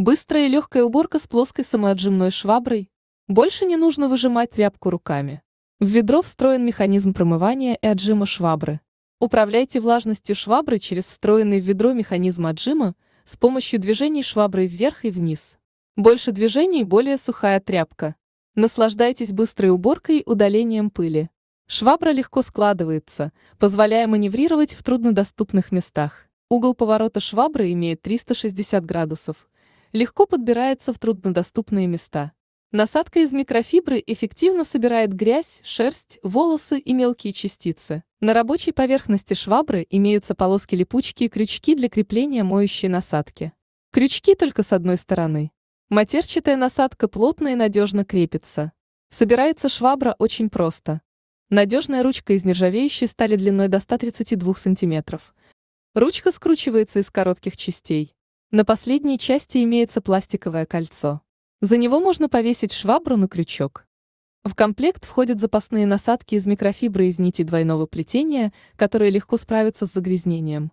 Быстрая и легкая уборка с плоской самоотжимной шваброй. Больше не нужно выжимать тряпку руками. В ведро встроен механизм промывания и отжима швабры. Управляйте влажностью швабры через встроенный в ведро механизм отжима с помощью движений швабры вверх и вниз. Больше движений, более сухая тряпка. Наслаждайтесь быстрой уборкой и удалением пыли. Швабра легко складывается, позволяя маневрировать в труднодоступных местах. Угол поворота швабры имеет 360 градусов – легко подбирается в труднодоступные места. Насадка из микрофибры эффективно собирает грязь, шерсть, волосы и мелкие частицы. На рабочей поверхности швабры имеются полоски липучки и крючки для крепления моющей насадки. Крючки только с одной стороны. Матерчатая насадка плотно и надежно крепится. Собирается швабра очень просто. Надежная ручка из нержавеющей стали длиной до 132 см. Ручка скручивается из коротких частей. На последней части имеется пластиковое кольцо. За него можно повесить швабру на крючок. В комплект входят запасные насадки из микрофибры из нити двойного плетения, которые легко справятся с загрязнением.